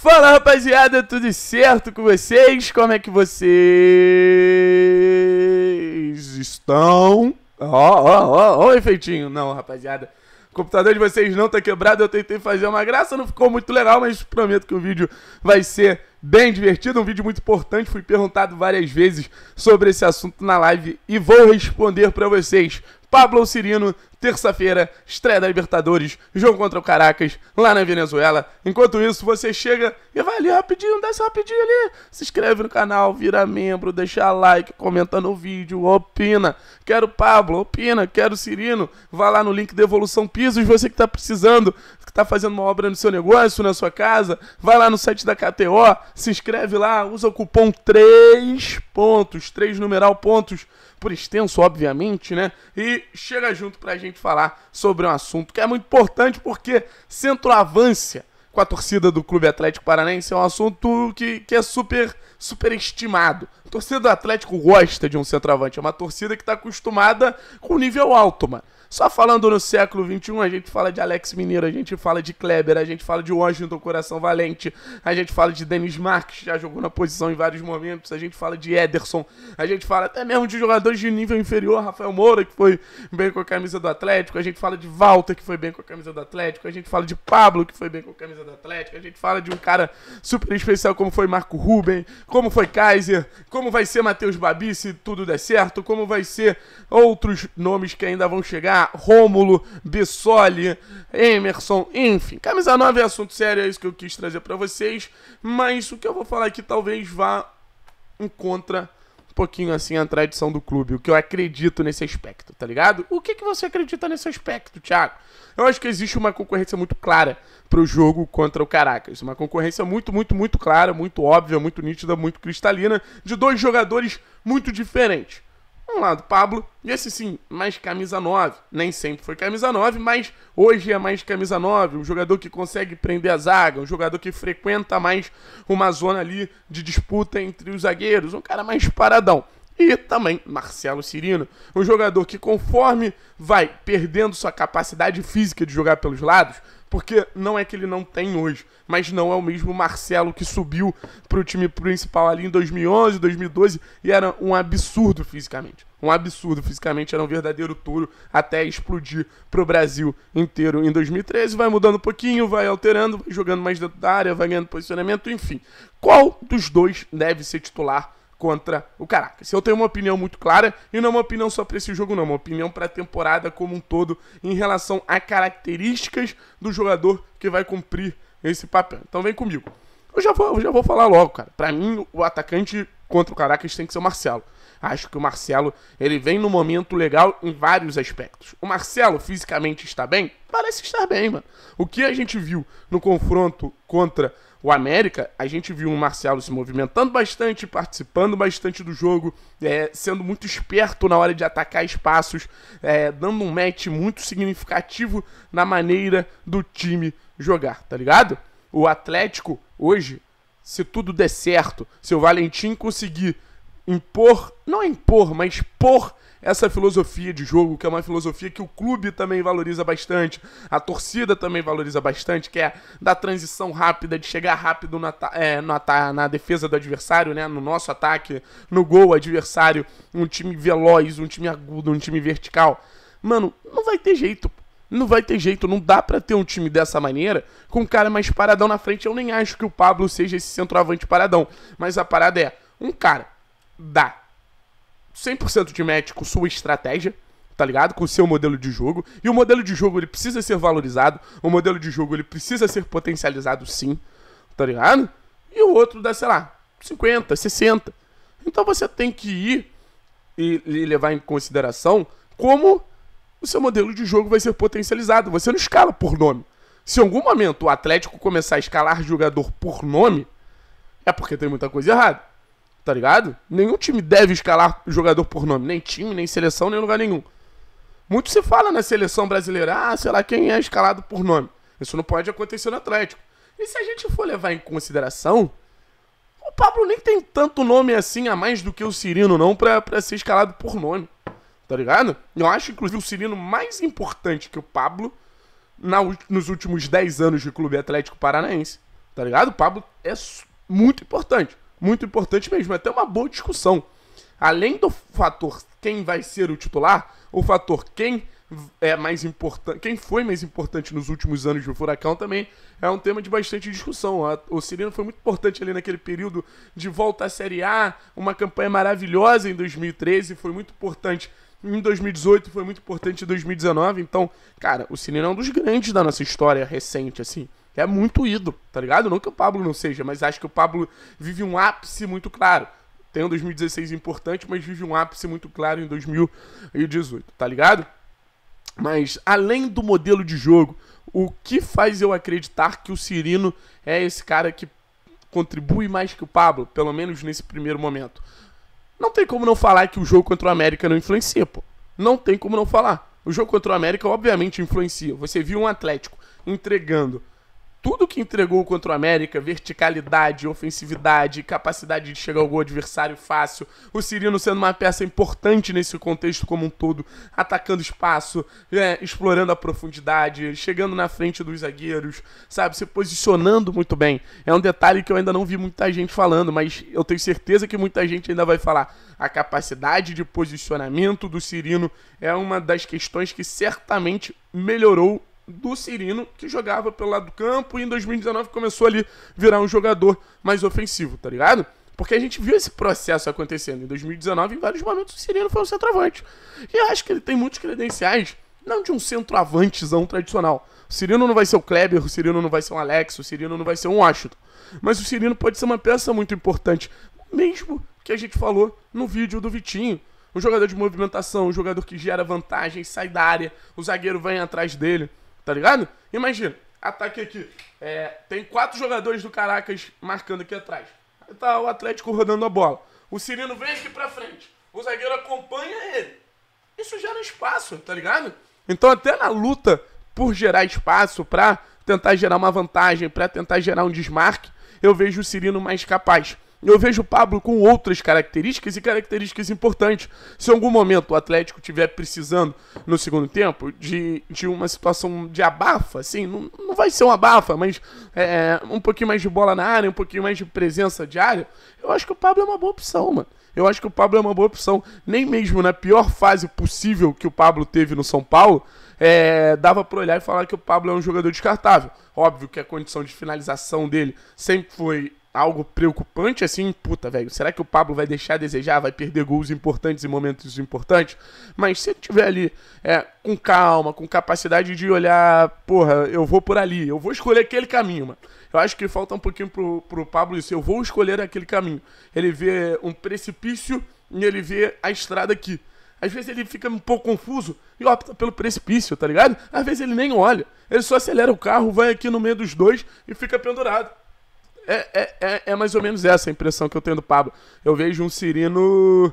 Fala rapaziada, tudo certo com vocês? Como é que vocês estão? Ó, ó, ó, ó o efeitinho. Não, rapaziada, o computador de vocês não tá quebrado. Eu tentei fazer uma graça, não ficou muito legal, mas prometo que o vídeo vai ser bem divertido. Um vídeo muito importante. Fui perguntado várias vezes sobre esse assunto na live e vou responder para vocês. Pablo Cirino Terça-feira, estreia da Libertadores, jogo contra o Caracas, lá na Venezuela. Enquanto isso, você chega e vai ali rapidinho, desce rapidinho ali. Se inscreve no canal, vira membro, deixa like, comenta no vídeo, opina. Quero Pablo, opina, quero Cirino. Vá lá no link da Evolução Pisos, você que está precisando, que está fazendo uma obra no seu negócio, na sua casa. Vai lá no site da KTO, se inscreve lá, usa o cupom 3 pontos, 3 numeral pontos, por extenso, obviamente, né? E chega junto pra gente gente falar sobre um assunto que é muito importante porque centroavância com a torcida do Clube Atlético Paranaense é um assunto que, que é super superestimado. A torcida do Atlético gosta de um centroavante, é uma torcida que está acostumada com nível alto, mano. Só falando no século XXI, a gente fala de Alex Mineiro, a gente fala de Kleber, a gente fala de Washington Coração Valente, a gente fala de Denis Marques, que já jogou na posição em vários momentos, a gente fala de Ederson, a gente fala até mesmo de jogadores de nível inferior, Rafael Moura, que foi bem com a camisa do Atlético, a gente fala de Walter, que foi bem com a camisa do Atlético, a gente fala de Pablo, que foi bem com a camisa do Atlético, a gente fala de um cara super especial como foi Marco Ruben, como foi Kaiser, como vai ser Matheus Babi se tudo der certo, como vai ser outros nomes que ainda vão chegar, Rômulo, Bissoli, Emerson, enfim. Camisa 9 é assunto sério, é isso que eu quis trazer para vocês, mas o que eu vou falar aqui talvez vá em contra pouquinho assim a tradição do clube, o que eu acredito nesse aspecto, tá ligado? O que, que você acredita nesse aspecto, Thiago? Eu acho que existe uma concorrência muito clara pro jogo contra o Caracas. Uma concorrência muito, muito, muito clara, muito óbvia, muito nítida, muito cristalina, de dois jogadores muito diferentes. Um lado Pablo, e esse sim, mais camisa 9. Nem sempre foi camisa 9, mas hoje é mais camisa 9. Um jogador que consegue prender a zaga, um jogador que frequenta mais uma zona ali de disputa entre os zagueiros, um cara mais paradão e também Marcelo Cirino, um jogador que conforme vai perdendo sua capacidade física de jogar pelos lados, porque não é que ele não tem hoje, mas não é o mesmo Marcelo que subiu para o time principal ali em 2011, 2012 e era um absurdo fisicamente. Um absurdo fisicamente, era um verdadeiro touro até explodir para o Brasil inteiro em 2013. Vai mudando um pouquinho, vai alterando, vai jogando mais dentro da área, vai ganhando posicionamento, enfim. Qual dos dois deve ser titular contra o Caracas. Eu tenho uma opinião muito clara e não é uma opinião só para esse jogo, não, é uma opinião para a temporada como um todo em relação a características do jogador que vai cumprir esse papel. Então vem comigo. Eu já vou, eu já vou falar logo, cara. Para mim, o atacante contra o Caracas tem que ser o Marcelo. Acho que o Marcelo, ele vem no momento legal em vários aspectos. O Marcelo fisicamente está bem? Parece estar bem, mano. O que a gente viu no confronto contra o América, a gente viu o Marcelo se movimentando bastante, participando bastante do jogo, é, sendo muito esperto na hora de atacar espaços, é, dando um match muito significativo na maneira do time jogar, tá ligado? O Atlético, hoje, se tudo der certo, se o Valentim conseguir impor, não impor, mas pôr essa filosofia de jogo, que é uma filosofia que o clube também valoriza bastante, a torcida também valoriza bastante, que é da transição rápida, de chegar rápido na, é, na, na defesa do adversário, né? no nosso ataque, no gol adversário, um time veloz, um time agudo, um time vertical. Mano, não vai ter jeito. Não vai ter jeito, não dá para ter um time dessa maneira com um cara mais paradão na frente. Eu nem acho que o Pablo seja esse centroavante paradão, mas a parada é um cara dá 100% de match com sua estratégia, tá ligado? Com o seu modelo de jogo. E o modelo de jogo ele precisa ser valorizado, o modelo de jogo ele precisa ser potencializado sim, tá ligado? E o outro dá, sei lá, 50, 60. Então você tem que ir e, e levar em consideração como o seu modelo de jogo vai ser potencializado. Você não escala por nome. Se em algum momento o Atlético começar a escalar jogador por nome, é porque tem muita coisa errada tá ligado? Nenhum time deve escalar jogador por nome, nem time, nem seleção, nem lugar nenhum. Muito se fala na seleção brasileira, ah, sei lá, quem é escalado por nome. Isso não pode acontecer no Atlético. E se a gente for levar em consideração, o Pablo nem tem tanto nome assim a mais do que o Cirino, não, pra, pra ser escalado por nome. Tá ligado? Eu acho, inclusive, o Cirino mais importante que o Pablo na, nos últimos 10 anos de Clube Atlético Paranaense. Tá ligado? O Pablo é muito importante muito importante mesmo. Até uma boa discussão. Além do fator quem vai ser o titular, o fator quem é mais importante, quem foi mais importante nos últimos anos do Furacão também é um tema de bastante discussão. O Cirino foi muito importante ali naquele período de volta à Série A, uma campanha maravilhosa em 2013, foi muito importante em 2018, foi muito importante em 2019. Então, cara, o Cirino é um dos grandes da nossa história recente, assim é muito ido, tá ligado? Não que o Pablo não seja, mas acho que o Pablo vive um ápice muito claro. Tem um 2016 importante, mas vive um ápice muito claro em 2018, tá ligado? Mas além do modelo de jogo, o que faz eu acreditar que o Cirino é esse cara que contribui mais que o Pablo, pelo menos nesse primeiro momento? Não tem como não falar que o jogo contra o América não influencia, pô. Não tem como não falar. O jogo contra o América obviamente influencia. Você viu um Atlético entregando tudo que entregou contra o América, verticalidade, ofensividade, capacidade de chegar ao gol adversário fácil, o Cirino sendo uma peça importante nesse contexto como um todo, atacando espaço, é, explorando a profundidade, chegando na frente dos zagueiros, sabe, se posicionando muito bem. É um detalhe que eu ainda não vi muita gente falando, mas eu tenho certeza que muita gente ainda vai falar. A capacidade de posicionamento do Cirino é uma das questões que certamente melhorou do Cirino, que jogava pelo lado do campo e em 2019 começou ali virar um jogador mais ofensivo, tá ligado? Porque a gente viu esse processo acontecendo em 2019, em vários momentos o Cirino foi um centroavante. E eu acho que ele tem muitos credenciais, não de um centroavantezão tradicional. O Cirino não vai ser o Kleber, o Cirino não vai ser um Alex, o Cirino não vai ser um Washington. Mas o Cirino pode ser uma peça muito importante, mesmo que a gente falou no vídeo do Vitinho. Um jogador de movimentação, um jogador que gera vantagem, sai da área, o zagueiro vem atrás dele. Tá ligado? Imagina, ataque aqui. É, tem quatro jogadores do Caracas marcando aqui atrás. Aí tá o Atlético rodando a bola. O Cirino vem aqui pra frente. O zagueiro acompanha ele. Isso gera espaço, tá ligado? Então até na luta por gerar espaço, pra tentar gerar uma vantagem, pra tentar gerar um desmarque, eu vejo o Cirino mais capaz eu vejo o Pablo com outras características e características importantes. Se em algum momento o Atlético tiver precisando, no segundo tempo, de, de uma situação de abafa, assim, não, não vai ser um abafa, mas é, é, um pouquinho mais de bola na área, um pouquinho mais de presença de área, eu acho que o Pablo é uma boa opção, mano. Eu acho que o Pablo é uma boa opção. Nem mesmo na pior fase possível que o Pablo teve no São Paulo, é, dava para olhar e falar que o Pablo é um jogador descartável. Óbvio que a condição de finalização dele sempre foi algo preocupante assim, puta, velho, será que o Pablo vai deixar a desejar, vai perder gols importantes em momentos importantes? Mas se ele tiver ali é, com calma, com capacidade de olhar, porra, eu vou por ali, eu vou escolher aquele caminho, mano. Eu acho que falta um pouquinho pro, pro Pablo isso, eu vou escolher aquele caminho. Ele vê um precipício e ele vê a estrada aqui. Às vezes ele fica um pouco confuso e opta pelo precipício, tá ligado? Às vezes ele nem olha. Ele só acelera o carro, vai aqui no meio dos dois e fica pendurado. É, é, é, é mais ou menos essa a impressão que eu tenho do Pablo. Eu vejo um Cirino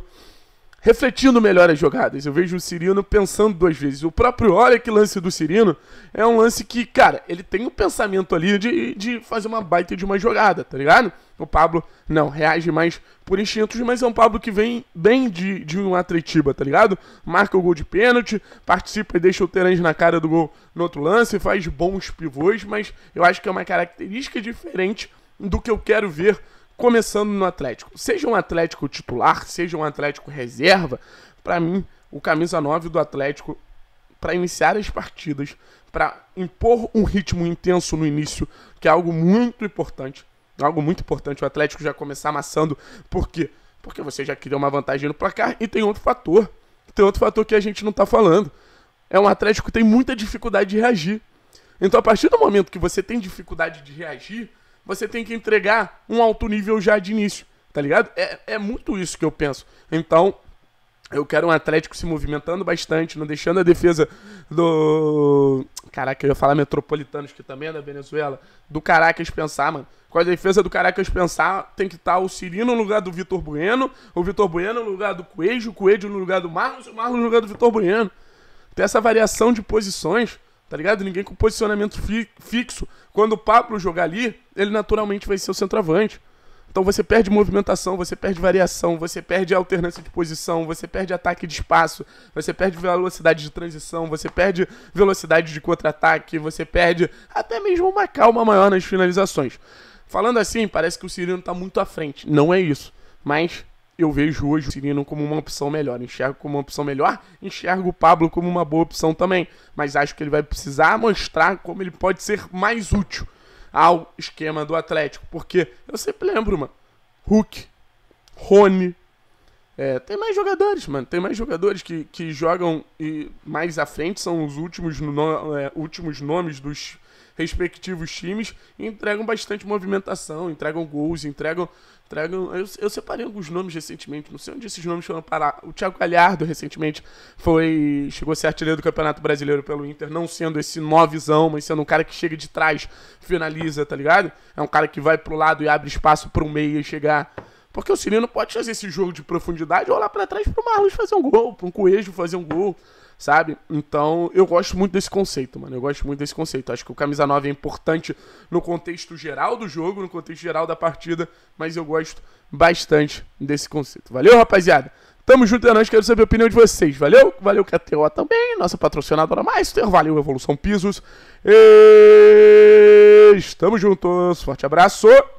refletindo melhor as jogadas. Eu vejo o Cirino pensando duas vezes. O próprio olha que lance do Cirino é um lance que, cara, ele tem um pensamento ali de, de fazer uma baita de uma jogada, tá ligado? O Pablo não reage mais por instintos, mas é um Pablo que vem bem de, de um atletiba, tá ligado? Marca o gol de pênalti, participa e deixa o Terence na cara do gol no outro lance, faz bons pivôs, mas eu acho que é uma característica diferente do que eu quero ver começando no Atlético. Seja um Atlético titular, seja um Atlético reserva, para mim, o camisa 9 do Atlético para iniciar as partidas, para impor um ritmo intenso no início, que é algo muito importante. Algo muito importante o Atlético já começar amassando, por quê? Porque você já criou uma vantagem no placar e tem outro fator. Tem outro fator que a gente não está falando. É um Atlético que tem muita dificuldade de reagir. Então, a partir do momento que você tem dificuldade de reagir, você tem que entregar um alto nível já de início, tá ligado? É, é muito isso que eu penso. Então, eu quero um Atlético se movimentando bastante, não deixando a defesa do. Caraca, eu ia falar Metropolitanos, que também é da Venezuela. Do Caracas pensar, mano. Com a defesa do Caracas pensar, tem que estar tá o Cirino no lugar do Vitor Bueno, o Vitor Bueno no lugar do Coelho, o Coelho no lugar do Marlos, o Marlos no lugar do Vitor Bueno. Tem essa variação de posições tá ligado? Ninguém com posicionamento fi fixo. Quando o Pablo jogar ali, ele naturalmente vai ser o centroavante. Então você perde movimentação, você perde variação, você perde alternância de posição, você perde ataque de espaço, você perde velocidade de transição, você perde velocidade de contra-ataque, você perde até mesmo uma calma maior nas finalizações. Falando assim, parece que o Cirino está muito à frente. Não é isso. Mas eu vejo hoje o Cirino como uma opção melhor. Enxergo como uma opção melhor, enxergo o Pablo como uma boa opção também. Mas acho que ele vai precisar mostrar como ele pode ser mais útil ao esquema do Atlético. Porque eu sempre lembro, mano. Hulk, Rony. É, tem mais jogadores, mano. Tem mais jogadores que, que jogam e mais à frente são os últimos, no, é, últimos nomes dos respectivos times e entregam bastante movimentação, entregam gols, entregam. entregam eu, eu separei alguns nomes recentemente, não sei onde esses nomes foram parar. O Thiago Galhardo, recentemente, foi chegou a ser artilheiro do Campeonato Brasileiro pelo Inter, não sendo esse novizão, mas sendo um cara que chega de trás, finaliza, tá ligado? É um cara que vai pro lado e abre espaço pro meio e chegar. Porque o Cirino pode fazer esse jogo de profundidade ou lá para trás pro Marlos fazer um gol, pro um Coelho fazer um gol sabe? Então, eu gosto muito desse conceito, mano. Eu gosto muito desse conceito. Acho que o camisa 9 é importante no contexto geral do jogo, no contexto geral da partida, mas eu gosto bastante desse conceito. Valeu, rapaziada. Tamo junto, é nóis, quero saber a opinião de vocês. Valeu? Valeu, KTO também, nossa patrocinadora Master. Valeu, Evolução Pisos. E... Tamo juntos, forte abraço.